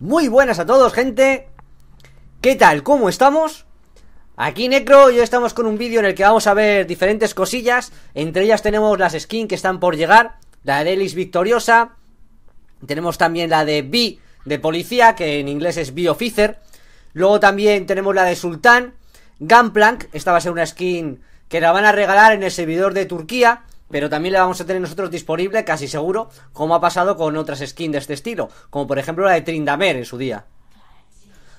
Muy buenas a todos, gente. ¿Qué tal? ¿Cómo estamos? Aquí Necro y hoy estamos con un vídeo en el que vamos a ver diferentes cosillas. Entre ellas tenemos las skins que están por llegar. La de Elis Victoriosa. Tenemos también la de B de policía, que en inglés es B-Officer. Luego también tenemos la de Sultán. Gunplank, esta va a ser una skin que la van a regalar en el servidor de Turquía pero también la vamos a tener nosotros disponible, casi seguro, como ha pasado con otras skins de este estilo, como por ejemplo la de Trindamer en su día.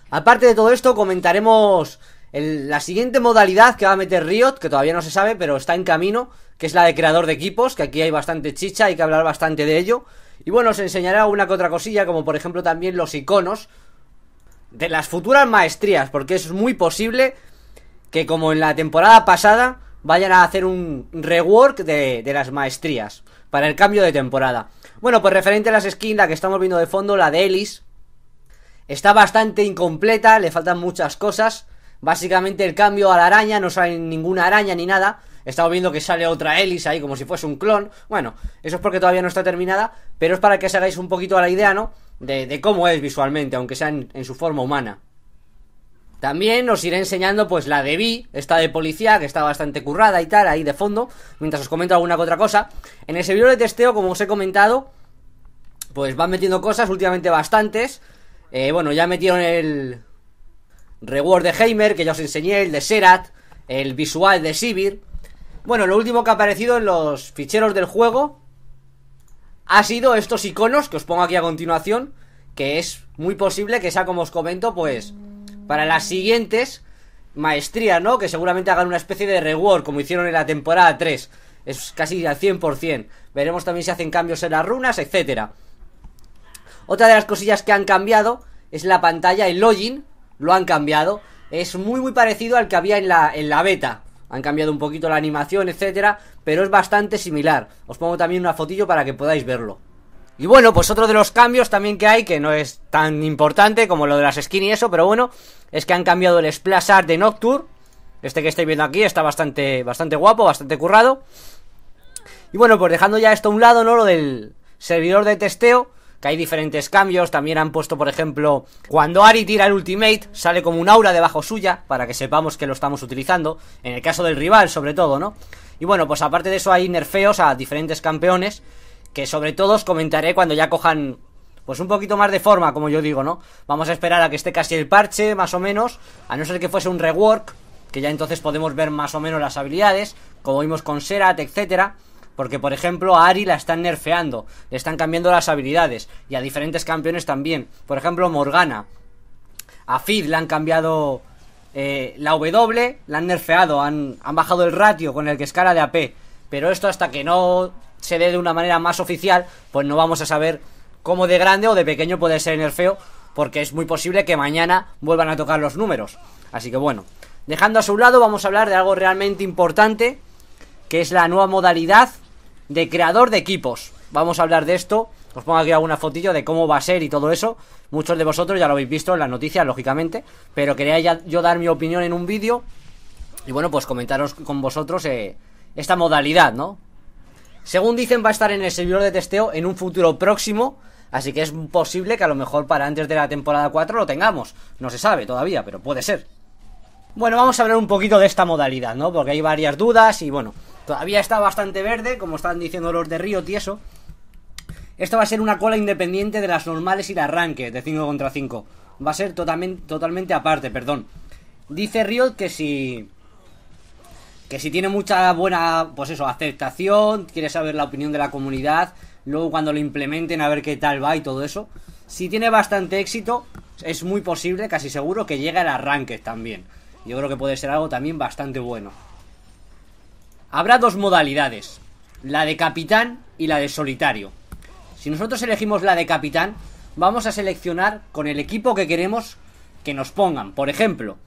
Aparte de todo esto, comentaremos la siguiente modalidad que va a meter Riot, que todavía no se sabe, pero está en camino, que es la de creador de equipos, que aquí hay bastante chicha, hay que hablar bastante de ello. Y bueno, os enseñaré una que otra cosilla, como por ejemplo también los iconos de las futuras maestrías, porque es muy posible que como en la temporada pasada vayan a hacer un rework de, las maestrías para el cambio de temporada. Bueno, pues referente a las skins, la que estamos viendo de fondo, la de Ellis, está bastante incompleta, le faltan muchas cosas. Básicamente el cambio a la araña, no sale ninguna araña ni nada. Estamos viendo que sale otra Ellis ahí como si fuese un clon. Bueno, eso es porque todavía no está terminada, pero es para que os hagáis un poquito a la idea, ¿no? De, cómo es visualmente, aunque sea en su forma humana. También os iré enseñando pues la de Vi, esta de policía, que está bastante currada y tal, ahí de fondo, mientras os comento alguna que otra cosa. En ese servidor de testeo, como os he comentado, pues van metiendo cosas, últimamente bastantes. Eh, bueno, ya metieron el reward de Heimer, que ya os enseñé, el de Serat, el visual de Sivir. Bueno, lo último que ha aparecido en los ficheros del juego ha sido estos iconos que os pongo aquí a continuación, que es muy posible que sea como os comento, pues para las siguientes maestría, ¿no? Que seguramente hagan una especie de reward, como hicieron en la temporada 3. Es casi al 100%. Veremos también si hacen cambios en las runas, etcétera. Otra de las cosillas que han cambiado es la pantalla, el login, lo han cambiado. Es muy muy parecido al que había en la, en la beta. Han cambiado un poquito la animación, etcétera, pero es bastante similar. Os pongo también una fotillo para que podáis verlo. Y bueno, pues otro de los cambios también que hay, que no es tan importante como lo de las skins y eso, pero bueno, es que han cambiado el Splash Art de Nocturne. Este que estáis viendo aquí está bastante, bastante guapo, bastante currado. Y bueno, pues dejando ya esto a un lado, ¿no? Lo del servidor de testeo, que hay diferentes cambios. También han puesto, por ejemplo, cuando Ari tira el ultimate, sale como un aura debajo suya, para que sepamos que lo estamos utilizando. En el caso del rival, sobre todo, ¿no? Y bueno, pues aparte de eso hay nerfeos a diferentes campeones que sobre todo os comentaré cuando ya cojan pues un poquito más de forma, como yo digo, ¿no? Vamos a esperar a que esté casi el parche, más o menos, a no ser que fuese un rework, que ya entonces podemos ver más o menos las habilidades, como vimos con Serat, etcétera. Porque, por ejemplo, a Ari la están nerfeando, le están cambiando las habilidades, y a diferentes campeones también. Por ejemplo, Morgana. A Fid le han cambiado eh, la W, la han nerfeado, han, han bajado el ratio con el que escala de AP. Pero esto hasta que no se dé de una manera más oficial, pues no vamos a saber cómo de grande o de pequeño puede ser el feo porque es muy posible que mañana vuelvan a tocar los números. Así que bueno, dejando a su lado, vamos a hablar de algo realmente importante, que es la nueva modalidad de creador de equipos. Vamos a hablar de esto. Os pongo aquí alguna fotillo de cómo va a ser y todo eso. Muchos de vosotros ya lo habéis visto en las noticias, lógicamente. Pero quería yo dar mi opinión en un vídeo. Y bueno, pues comentaros con vosotros eh, esta modalidad, ¿no? Según dicen, va a estar en el servidor de testeo en un futuro próximo. Así que es posible que a lo mejor para antes de la temporada 4 lo tengamos. No se sabe todavía, pero puede ser. Bueno, vamos a hablar un poquito de esta modalidad, ¿no? Porque hay varias dudas y bueno, todavía está bastante verde, como están diciendo los de y eso. Esto va a ser una cola independiente de las normales y de arranque de 5 contra 5. Va a ser totalmente, totalmente aparte, perdón. Dice Riot que si que si tiene mucha buena, pues eso, aceptación, quiere saber la opinión de la comunidad, luego cuando lo implementen a ver qué tal va y todo eso. Si tiene bastante éxito, es muy posible, casi seguro, que llegue al arranque también. Yo creo que puede ser algo también bastante bueno. Habrá dos modalidades, la de capitán y la de solitario. Si nosotros elegimos la de capitán, vamos a seleccionar con el equipo que queremos que nos pongan. Por ejemplo,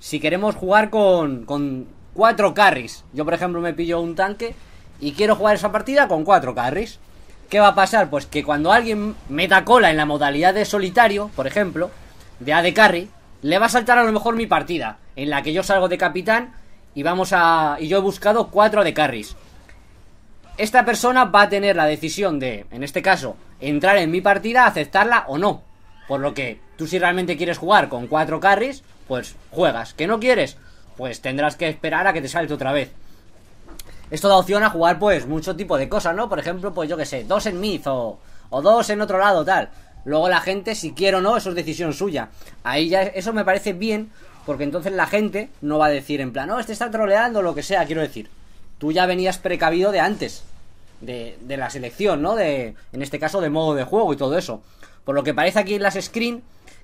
si queremos jugar con, con ...cuatro carries. Yo, por ejemplo, me pillo un tanque y quiero jugar esa partida con cuatro carries. ¿Qué va a pasar? Pues que cuando alguien meta cola en la modalidad de solitario, por ejemplo, de AD Carry, le va a saltar a lo mejor mi partida, en la que yo salgo de capitán y vamos a. y yo he buscado 4 AD Carries. Esta persona va a tener la decisión de, en este caso, entrar en mi partida, aceptarla o no. Por lo que tú si realmente quieres jugar con cuatro carries, pues juegas. ¿Que no quieres? pues tendrás que esperar a que te salte otra vez. Esto da opción a jugar, pues, mucho tipo de cosas, ¿no? Por ejemplo, pues yo que sé, dos en Myth o, dos en otro lado, tal. Luego la gente, si quiere o no, eso es decisión suya. Ahí ya eso me parece bien, porque entonces la gente no va a decir en plan, no, este está troleando, lo que sea, quiero decir. Tú ya venías precavido de antes, de, la selección, ¿no? De, en este caso, de modo de juego y todo eso. Por lo que parece aquí en las screen,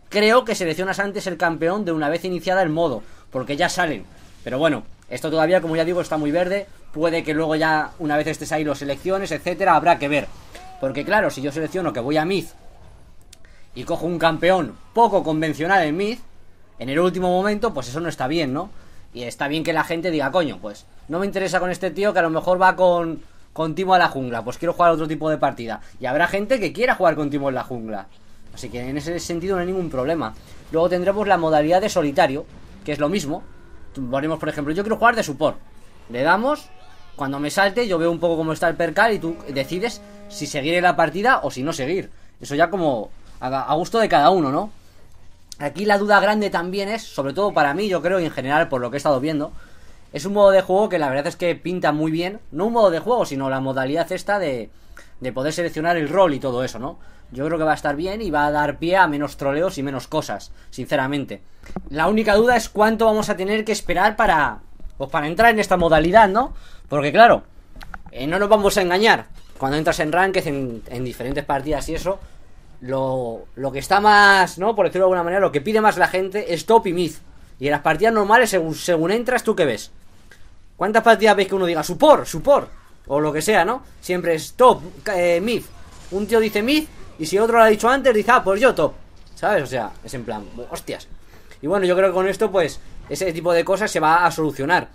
creo que seleccionas antes el campeón de una vez iniciada el modo porque ya salen. Pero bueno, esto todavía, como ya digo, está muy verde. Puede que luego ya, una vez estés ahí, los selecciones, etcétera, habrá que ver. Porque claro, si yo selecciono que voy a Mid y cojo un campeón poco convencional en Mid, en el último momento, pues eso no está bien, ¿no? Y está bien que la gente diga, coño, pues no me interesa con este tío que a lo mejor va con, con Timo a la jungla, pues quiero jugar otro tipo de partida. Y habrá gente que quiera jugar con Timo en la jungla. Así que en ese sentido no hay ningún problema. Luego tendremos la modalidad de solitario, que es lo mismo. Ponemos, por ejemplo, yo quiero jugar de support. Le damos, cuando me salte yo veo un poco cómo está el percal y tú decides si seguir en la partida o si no seguir. Eso ya como a gusto de cada uno, ¿no? Aquí la duda grande también es, sobre todo para mí, yo creo, y en general por lo que he estado viendo, es un modo de juego que la verdad es que pinta muy bien. No un modo de juego, sino la modalidad esta de, de poder seleccionar el rol y todo eso, ¿no? Yo creo que va a estar bien y va a dar pie a menos troleos y menos cosas, sinceramente. La única duda es cuánto vamos a tener que esperar para, pues para entrar en esta modalidad, ¿no? Porque claro, eh, no nos vamos a engañar. Cuando entras en rankings en, diferentes partidas y eso, lo, que está más, ¿no? Por decirlo de alguna manera, lo que pide más la gente es top y mid. Y en las partidas normales, según, según entras, ¿tú qué ves? ¿Cuántas partidas ves que uno diga supor supor o lo que sea, ¿no? Siempre es top, eh, Un tío dice mid y si otro lo ha dicho antes, dice, ah, pues yo top. ¿Sabes? O sea, es en plan, hostias. Y bueno, yo creo que con esto, pues, ese tipo de cosas se va a solucionar.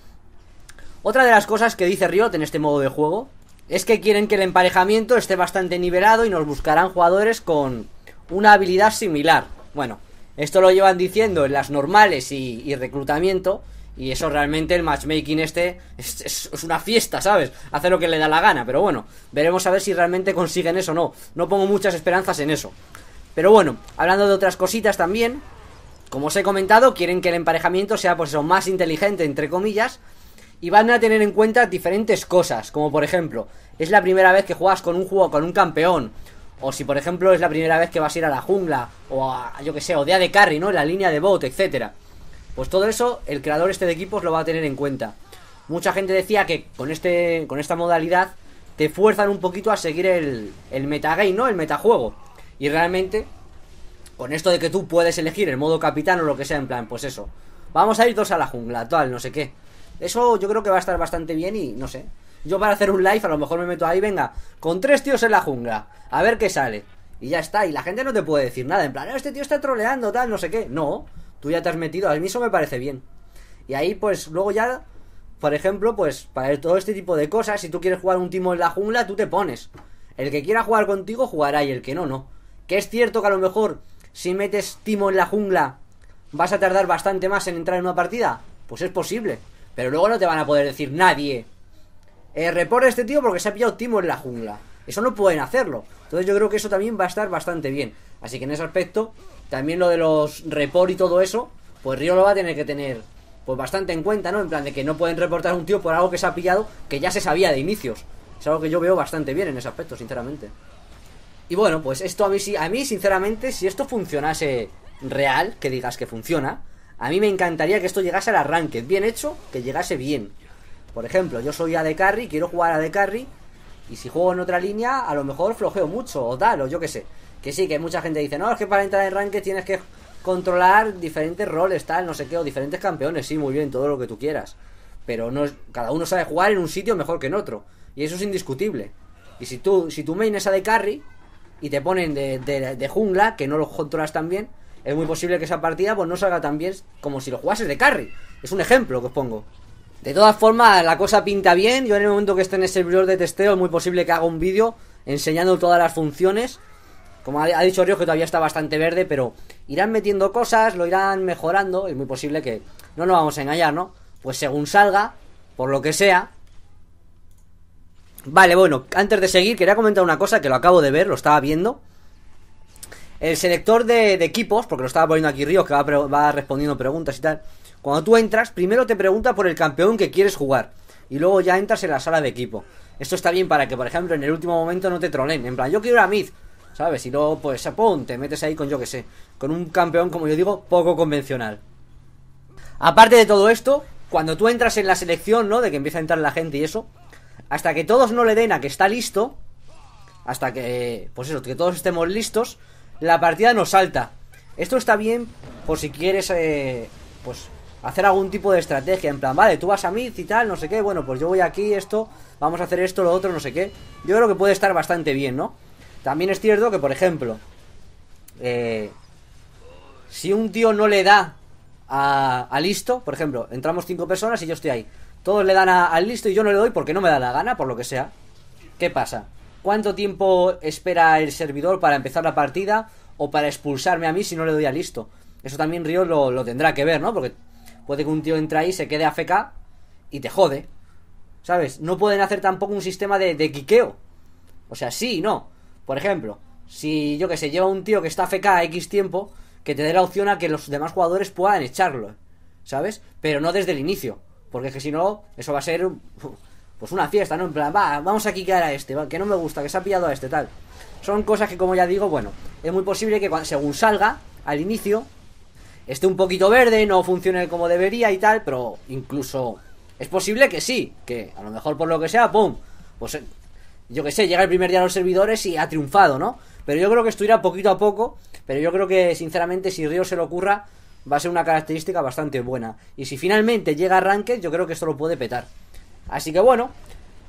Otra de las cosas que dice Riot en este modo de juego es que quieren que el emparejamiento esté bastante nivelado y nos buscarán jugadores con una habilidad similar. Bueno, esto lo llevan diciendo en las normales y, y reclutamiento, y eso realmente, el matchmaking este, es, una fiesta, ¿sabes? Hace lo que le da la gana, pero bueno, veremos a ver si realmente consiguen eso o no. No pongo muchas esperanzas en eso. Pero bueno, hablando de otras cositas también, como os he comentado, quieren que el emparejamiento sea pues eso, más inteligente, entre comillas, y van a tener en cuenta diferentes cosas, como por ejemplo, es la primera vez que juegas con un juego, con un campeón, o si por ejemplo es la primera vez que vas a ir a la jungla, o a, yo que sé, o de carry, ¿no? La línea de bot, etcétera. Pues todo eso, el creador este de equipos lo va a tener en cuenta. Mucha gente decía que con, este, con esta modalidad te fuerzan un poquito a seguir el, el metagame, ¿no? El metajuego. Y realmente, con esto de que tú puedes elegir el modo capitán o lo que sea, en plan, pues eso. Vamos a ir dos a la jungla, tal, no sé qué. Eso yo creo que va a estar bastante bien y no sé. Yo para hacer un live a lo mejor me meto ahí, venga, con tres tíos en la jungla, a ver qué sale. Y ya está, y la gente no te puede decir nada, en plan, ah, este tío está troleando, tal, no sé qué. No, tú ya te has metido, a mí eso me parece bien. Y ahí pues luego ya, por ejemplo, pues para todo este tipo de cosas, si tú quieres jugar un timo en la jungla, tú te pones. El que quiera jugar contigo jugará y el que no, no. Que es cierto que a lo mejor si metes timo en la jungla vas a tardar bastante más en entrar en una partida. Pues es posible. Pero luego no te van a poder decir nadie. Eh, este tío porque se ha pillado timo en la jungla. Eso no pueden hacerlo. Entonces yo creo que eso también va a estar bastante bien. Así que en ese aspecto, también lo de los report y todo eso, pues Río lo va a tener que tener pues bastante en cuenta, ¿no? En plan de que no pueden reportar a un tío por algo que se ha pillado que ya se sabía de inicios. Es algo que yo veo bastante bien en ese aspecto, sinceramente. Y bueno, pues esto a mí sí, a mí sinceramente, si esto funcionase real, que digas que funciona, a mí me encantaría que esto llegase al arranque, bien hecho, que llegase bien. Por ejemplo, yo soy de Carry, quiero jugar a de Carry y si juego en otra línea, a lo mejor flojeo mucho o tal, o yo qué sé. Que sí, que mucha gente dice, no, es que para entrar en ranking tienes que controlar diferentes roles, tal, no sé qué, o diferentes campeones, sí, muy bien, todo lo que tú quieras. Pero no cada uno sabe jugar en un sitio mejor que en otro. Y eso es indiscutible. Y si tú, si tu main a de carry y te ponen de, de, de jungla, que no lo controlas tan bien, es muy posible que esa partida pues no salga tan bien como si lo jugases de carry. Es un ejemplo que os pongo. De todas formas, la cosa pinta bien. Yo en el momento que esté en el servidor de testeo es muy posible que haga un vídeo enseñando todas las funciones. Como ha dicho Ríos que todavía está bastante verde, pero irán metiendo cosas, lo irán mejorando. Es muy posible que no nos vamos a engañar, ¿no? Pues según salga, por lo que sea. Vale, bueno, antes de seguir, quería comentar una cosa que lo acabo de ver, lo estaba viendo. El selector de, equipos, porque lo estaba poniendo aquí Ríos, que va respondiendo preguntas y tal cuando tú entras, primero te pregunta por el campeón que quieres jugar. Y luego ya entras en la sala de equipo. Esto está bien para que, por ejemplo, en el último momento no te tronen En plan, yo quiero a Mid. ¿Sabes? Y luego, pues, se te metes ahí con yo que sé. Con un campeón, como yo digo, poco convencional. Aparte de todo esto, cuando tú entras en la selección, ¿no? De que empieza a entrar la gente y eso. Hasta que todos no le den a que está listo. Hasta que, pues eso, que todos estemos listos. La partida nos salta. Esto está bien por si quieres, eh, pues, hacer algún tipo de estrategia. En plan, vale, tú vas a mí y tal, no sé qué. Bueno, pues yo voy aquí, esto, vamos a hacer esto, lo otro, no sé qué. Yo creo que puede estar bastante bien, ¿no? También es cierto que, por ejemplo, eh, si un tío no le da a, listo, por ejemplo, entramos cinco personas y yo estoy ahí. Todos le dan al listo y yo no le doy porque no me da la gana, por lo que sea. ¿Qué pasa? ¿Cuánto tiempo espera el servidor para empezar la partida o para expulsarme a mí si no le doy a listo? Eso también Río lo tendrá que ver, ¿no? Porque Puede que un tío entre ahí, se quede a y te jode. ¿Sabes? No pueden hacer tampoco un sistema de, de quiqueo. O sea, sí y no. Por ejemplo, si yo que sé, lleva un tío que está FK a X tiempo, que te dé la opción a que los demás jugadores puedan echarlo. ¿Sabes? Pero no desde el inicio. Porque que si no, eso va a ser pues una fiesta, ¿no? En plan, va, vamos a quiquear a este, que no me gusta, que se ha pillado a este, tal. Son cosas que, como ya digo, bueno, es muy posible que según salga al inicio, esté un poquito verde, no funcione como debería y tal, pero incluso es posible que sí, que a lo mejor por lo que sea, ¡pum! Pues eh, yo que sé, llega el primer día a los servidores y ha triunfado, ¿no? Pero yo creo que esto irá poquito a poco, pero yo creo que sinceramente si Río se lo ocurra, va a ser una característica bastante buena. Y si finalmente llega a Ranked, yo creo que esto lo puede petar. Así que bueno,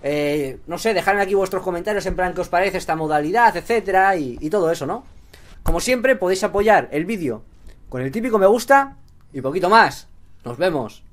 eh, no sé, dejadme aquí vuestros comentarios en plan que os parece esta modalidad, etcétera, y todo eso, ¿no? Como siempre, podéis apoyar el vídeo con el típico me gusta y poquito más. Nos vemos.